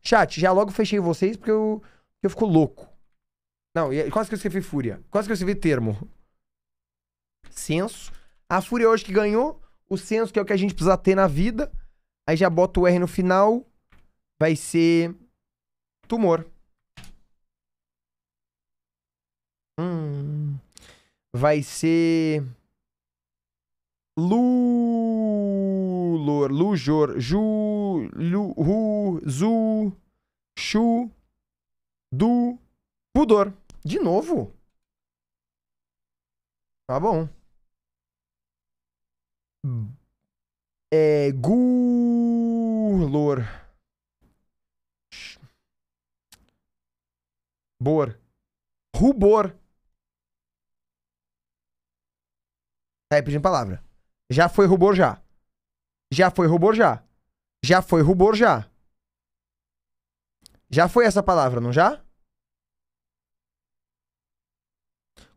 Chat, já logo fechei vocês porque eu, eu fico louco. Não, é, quase que eu escrevi fúria. Quase que eu escrevi termo. Senso. A fúria é hoje que ganhou. O senso que é o que a gente precisa ter na vida. Aí já bota o R no final. Vai ser. Tumor. Hum. Vai ser. Lu. Julor, Lujor, Ju, Lu, Ru, Zu, Chu, Du, Pudor. De novo? Tá bom. É. Gulor. Bor. Rubor. Tá, pedindo palavra. Já foi rubor já. Já foi rubor já. Já foi rubor já. Já foi essa palavra, não já?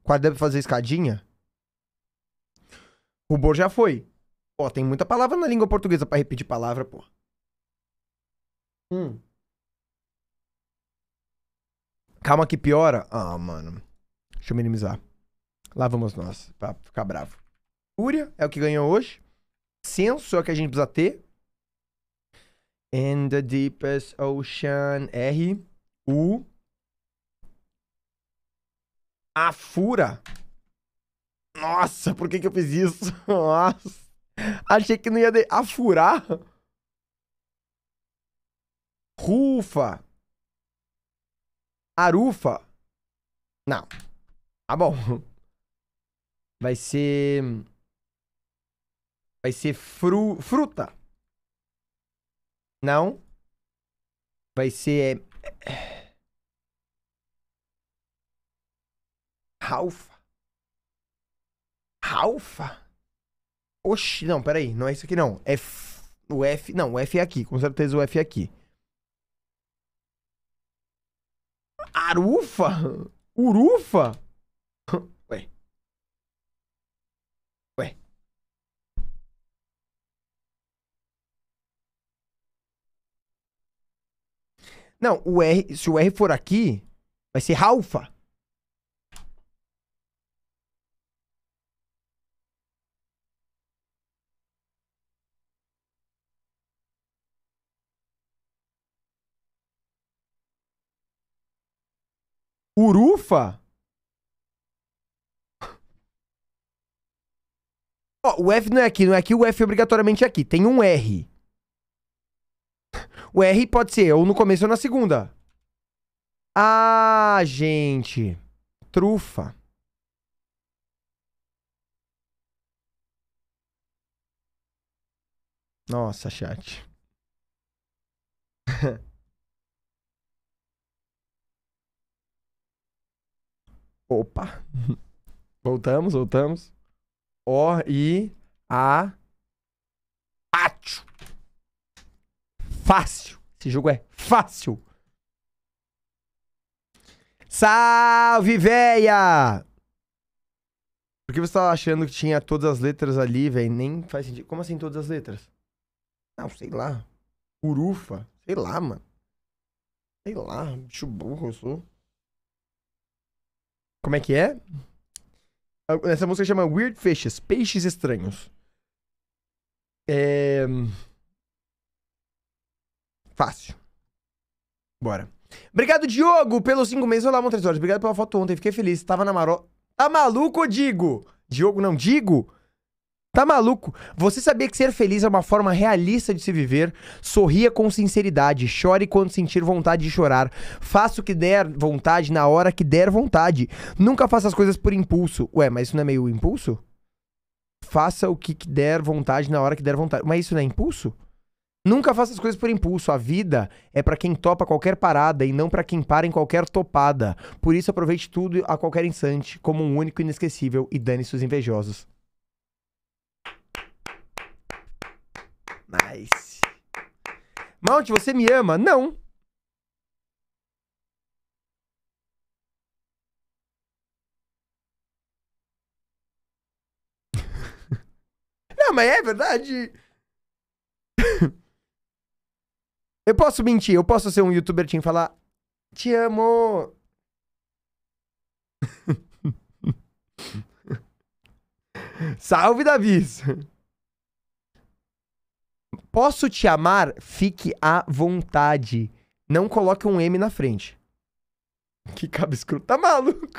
Quadro deve fazer escadinha? Rubor já foi. Pô, tem muita palavra na língua portuguesa para repetir palavra, pô. Hum. Calma que piora. Ah, mano. Deixa eu minimizar. Lá vamos nós, pra ficar bravo. Fúria é o que ganhou hoje senso é o que a gente precisa ter. In the deepest ocean. R. U. A fura. Nossa, por que, que eu fiz isso? Nossa. Achei que não ia de... afurar. Rufa. Arufa. Não. Tá bom. Vai ser. Vai ser fru, fruta. Não. Vai ser. É... Ralfa. Ralfa? Oxi, não, peraí. Não é isso aqui, não. É. F... O F. Não, o F é aqui. Com certeza o F é aqui. Arufa? Urufa? Não, o R, se o R for aqui, vai ser Ralfa. Urufa? Ó, oh, o F não é aqui, não é aqui, o F obrigatoriamente é aqui. Tem um R. O R pode ser ou no começo ou na segunda. Ah, gente. Trufa. Nossa, chat. Opa. Voltamos, voltamos. O, I, A, fácil. Esse jogo é fácil. Salve, véia! Por que você tava achando que tinha todas as letras ali, velho? Nem faz sentido. Como assim todas as letras? Não, sei lá. Urufa. Sei lá, mano. Sei lá, bicho burro eu sou. Como é que é? Essa música chama Weird Fishes, Peixes Estranhos. É... Fácil. Bora. Obrigado, Diogo, pelos cinco meses. Olá, horas. Obrigado pela foto ontem. Fiquei feliz. Tava na Maró. Tá maluco, Digo? Diogo, não digo? Tá maluco? Você sabia que ser feliz é uma forma realista de se viver? Sorria com sinceridade, chore quando sentir vontade de chorar. Faça o que der vontade na hora que der vontade. Nunca faça as coisas por impulso. Ué, mas isso não é meio impulso? Faça o que der vontade na hora que der vontade. Mas isso não é impulso? Nunca faça as coisas por impulso. A vida é para quem topa qualquer parada e não para quem para em qualquer topada. Por isso, aproveite tudo a qualquer instante, como um único inesquecível e dane seus invejosos. Nice. Mount, você me ama? Não. Não, mas é verdade. Eu posso mentir, eu posso ser um youtuber e falar: Te amo. Salve, Davi. Posso te amar? Fique à vontade. Não coloque um M na frente. Que cabiscruto, tá maluco?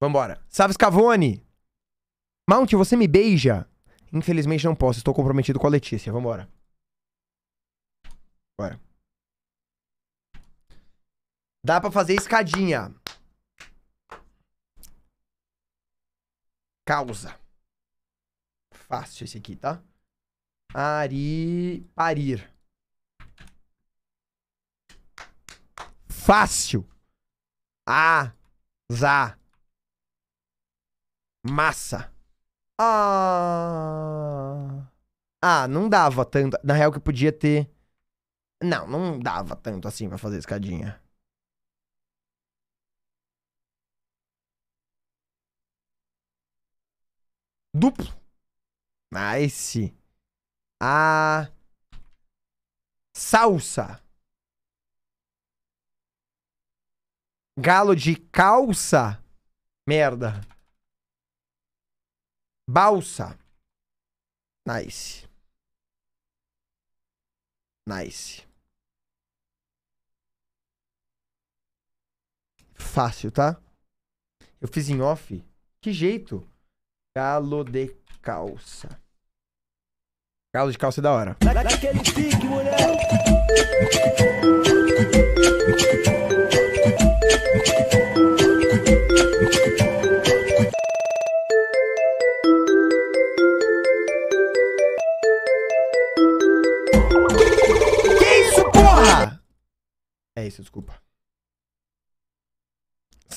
Vambora. Salve, Scavone! Mount, você me beija? Infelizmente não posso, estou comprometido com a Letícia. Vambora. Bora. Dá pra fazer escadinha. Causa. Fácil esse aqui, tá? Ari... Parir. Fácil. A. Zá. Massa. Ah. Ah, não dava tanto. Na real que podia ter... Não, não dava tanto assim pra fazer escadinha. Duplo. Nice. A salsa. Galo de calça. Merda. Balsa. Nice. Nice. fácil, tá? Eu fiz em off. Que jeito? Galo de calça. Galo de calça é da hora. daquele pique, mulher. Que isso, porra? É isso, desculpa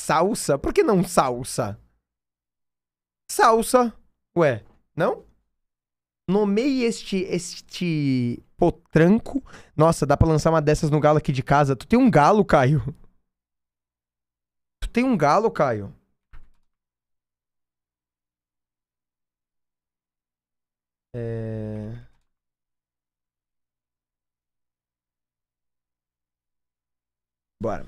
salsa? Por que não salsa? Salsa. Ué, não? Nomeie este, este potranco. Nossa, dá pra lançar uma dessas no galo aqui de casa. Tu tem um galo, Caio? Tu tem um galo, Caio? É... Bora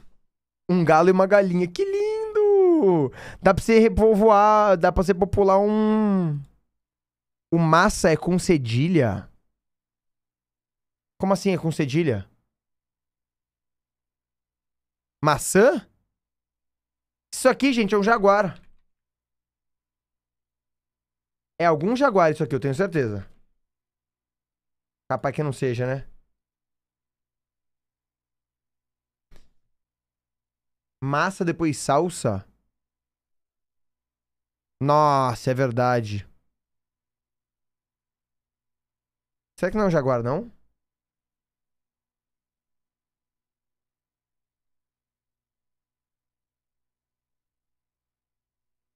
um galo e uma galinha. Que lindo! Dá pra você repovoar, dá pra você popular um. O massa é com cedilha? Como assim é com cedilha? Maçã? Isso aqui, gente, é um jaguar. É algum jaguar isso aqui, eu tenho certeza. Capaz que não seja, né? Massa, depois salsa. Nossa, é verdade. Será que não é um jaguar, não?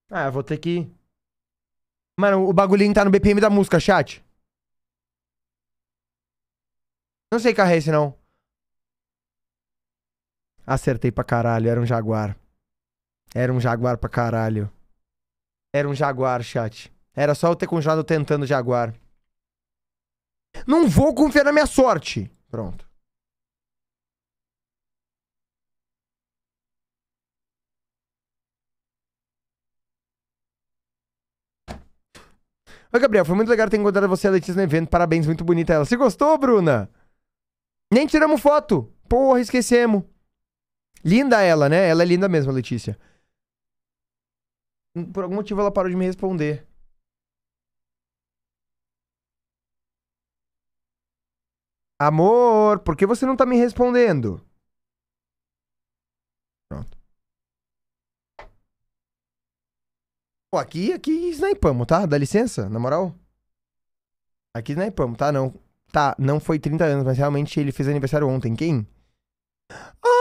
Ah, eu vou ter que... Mano, o bagulhinho tá no BPM da música, chat. Não sei carregar esse, não. Acertei pra caralho, era um jaguar. Era um jaguar pra caralho. Era um jaguar, chat. Era só eu ter continuado tentando jaguar. Não vou confiar na minha sorte. Pronto. Oi, Gabriel, foi muito legal ter encontrado você e a Letícia no evento. Parabéns, muito bonita ela. Você gostou, Bruna? Nem tiramos foto. Porra, esquecemos. Linda ela, né? Ela é linda mesmo, a Letícia. Hum, por algum motivo ela parou de me responder. Amor, por que você não tá me respondendo? Pronto. Pô, aqui, aqui snaipamos, tá? Dá licença, na moral. Aqui snipamos, tá? Não, tá, não foi 30 anos, mas realmente ele fez aniversário ontem. Quem? Ah!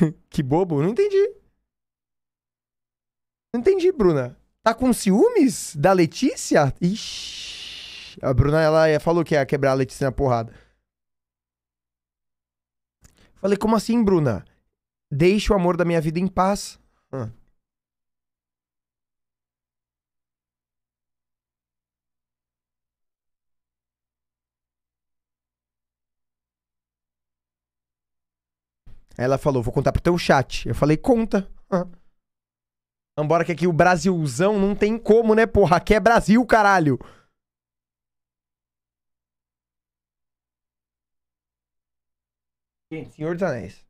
que bobo, não entendi. Não entendi, Bruna. Tá com ciúmes da Letícia? Ixi. A Bruna, ela é, falou que ia quebrar a Letícia na porrada. Falei, como assim, Bruna? Deixa o amor da minha vida em paz. Ah. Ela falou, vou contar pro teu chat. Eu falei, conta. Ah. Embora que aqui o Brasilzão não tem como, né, porra? Aqui é Brasil, caralho. Gente, Senhor dos Anéis.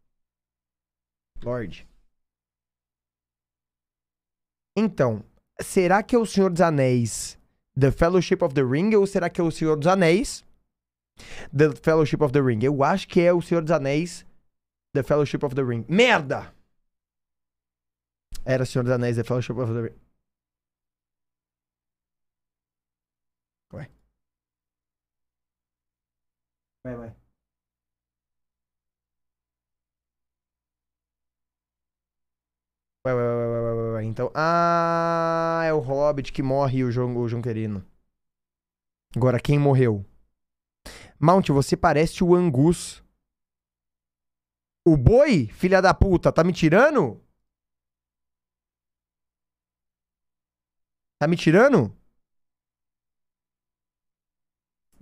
Lorde. Então, será que é o Senhor dos Anéis The Fellowship of the Ring ou será que é o Senhor dos Anéis The Fellowship of the Ring? Eu acho que é o Senhor dos Anéis The Fellowship of the Ring. Merda! Era Senhor dos Anéis, The Fellowship of the Ring. Ué. Vai, vai. Ué, ué, ué, ué, ué, ué. Então, ah, é o Hobbit que morre o, João o Junquerino. Agora, quem morreu? Mount, você parece o Angus o boi, filha da puta, tá me tirando? Tá me tirando?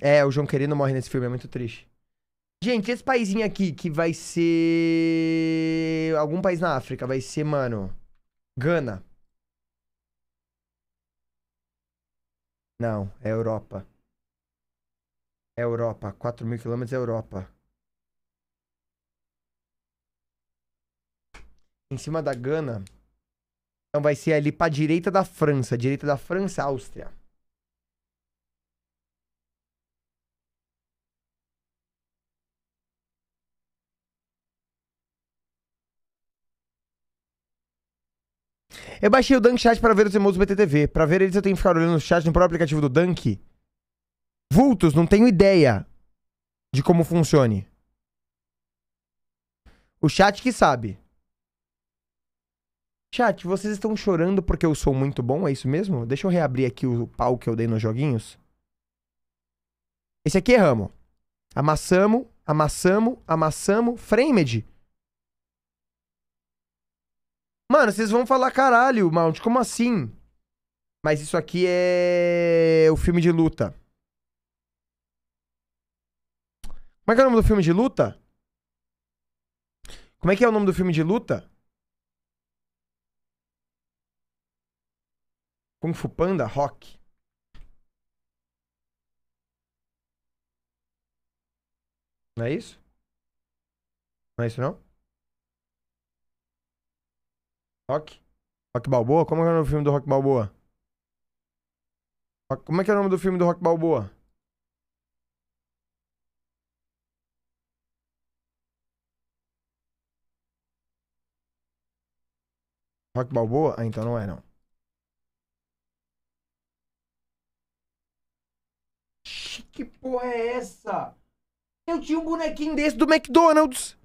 É, o João Querendo morre nesse filme, é muito triste. Gente, esse país aqui que vai ser. Algum país na África, vai ser, mano. Gana. Não, é Europa. É Europa. 4 mil quilômetros é Europa. em cima da Gana. Então vai ser ali pra direita da França. Direita da França, Áustria. Eu baixei o Dunk Chat para ver os emojis do BTTV. Para ver eles eu tenho que ficar olhando o chat no próprio aplicativo do Dunk. Vultos, não tenho ideia de como funcione. O chat que sabe. Chat, vocês estão chorando porque eu sou muito bom, é isso mesmo? Deixa eu reabrir aqui o pau que eu dei nos joguinhos. Esse aqui erramos. É amassamos, amassamos, amassamos, framed. Mano, vocês vão falar caralho, Mount, como assim? Mas isso aqui é o filme de luta. Como é que é o nome do filme de luta? Como é que é o nome do filme de luta? Kung Fu Panda Rock. Não é isso? Não é isso não? Rock? Rock Balboa? Como é, é o nome do filme do Rock Balboa? Como é que é o nome do filme do Rock Balboa? Rock Balboa? Ah, então não é não. que porra é essa? Eu tinha um bonequinho desse do McDonald's.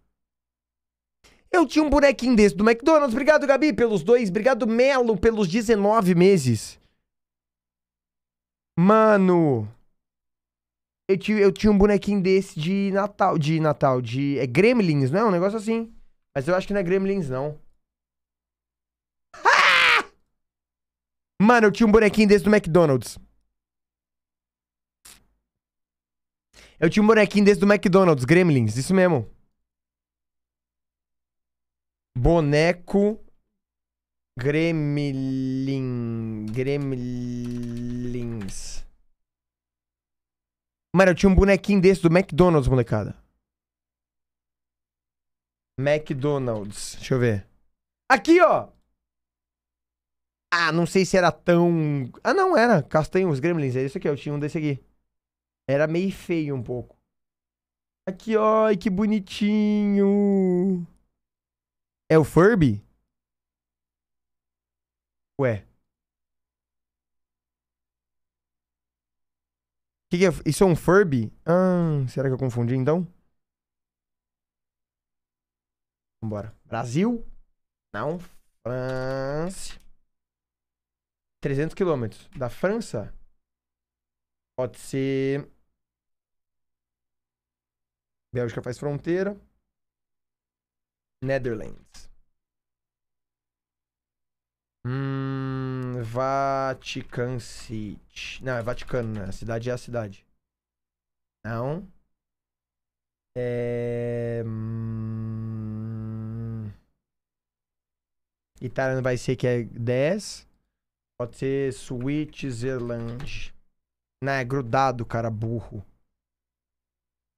Eu tinha um bonequinho desse do McDonald's. Obrigado, Gabi, pelos dois. Obrigado, Melo, pelos 19 meses. Mano. Eu tinha, eu tinha um bonequinho desse de Natal. De Natal, de. É Gremlins, não? É um negócio assim. Mas eu acho que não é Gremlins, não. Ah! Mano, eu tinha um bonequinho desse do McDonald's. Eu tinha um bonequinho desse do McDonald's, Gremlins, isso mesmo. Boneco Gremlin. Gremlins. Mano, eu tinha um bonequinho desse do McDonald's, molecada. McDonald's. Deixa eu ver. Aqui, ó! Ah, não sei se era tão. Ah, não, era. Castanho, os Gremlins. É isso aqui, eu tinha um desse aqui. Era meio feio um pouco. Aqui, ó, que bonitinho. É o Furby? Ué. Que que é? Isso é um Furby? Ah, será que eu confundi então? Vambora. Brasil. Não. França. 300 quilômetros. Da França. Pode ser Bélgica faz fronteira. Netherlands. Hum, Vatican City. Não, é Vaticano, né? A cidade é a cidade. Não. É... Hum... Itália não vai ser que é 10. Pode ser Switzerland. Não, é grudado, cara, burro.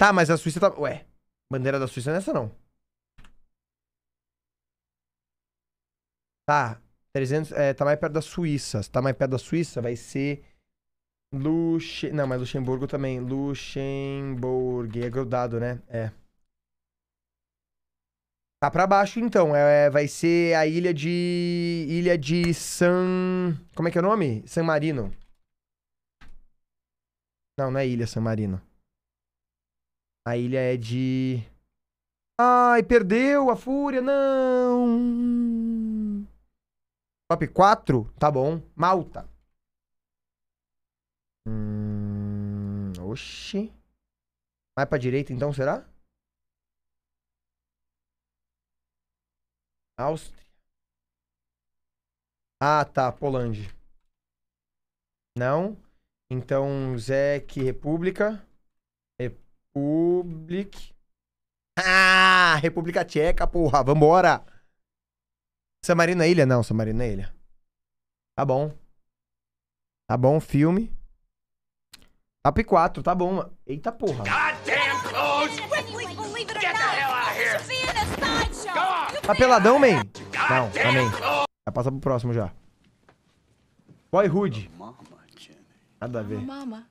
Tá, mas a Suíça tá. Ué, bandeira da Suíça não é essa não. Tá, 300. É, tá mais perto da Suíça. Se tá mais perto da Suíça, vai ser. Luxe... Não, mas Luxemburgo também. Luxemburgo. É grudado, né? É. Tá pra baixo, então. É, é, vai ser a ilha de. Ilha de San. Como é que é o nome? San Marino. Não, não é Ilha San Marino. A ilha é de. Ai, perdeu a fúria, não! Top 4? Tá bom. Malta. Hum, oxi. Vai pra direita então, será? Áustria. Ah, tá. Polândia. Não. Então, Zec, República. Public. Ah, República Tcheca, porra, vambora! Samarina Ilha? Não, Samarina Ilha. Tá bom. Tá bom, filme. Top 4, tá bom. Eita porra. Tá peladão, man? Não, também. Vai passar pro próximo já. Boyhood. Nada a ver. Mama.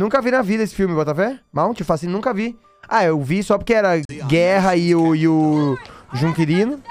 Nunca vi na vida esse filme, Botafé? Mount, Facine, nunca vi. Ah, eu vi só porque era Guerra e o, e o Junquirino.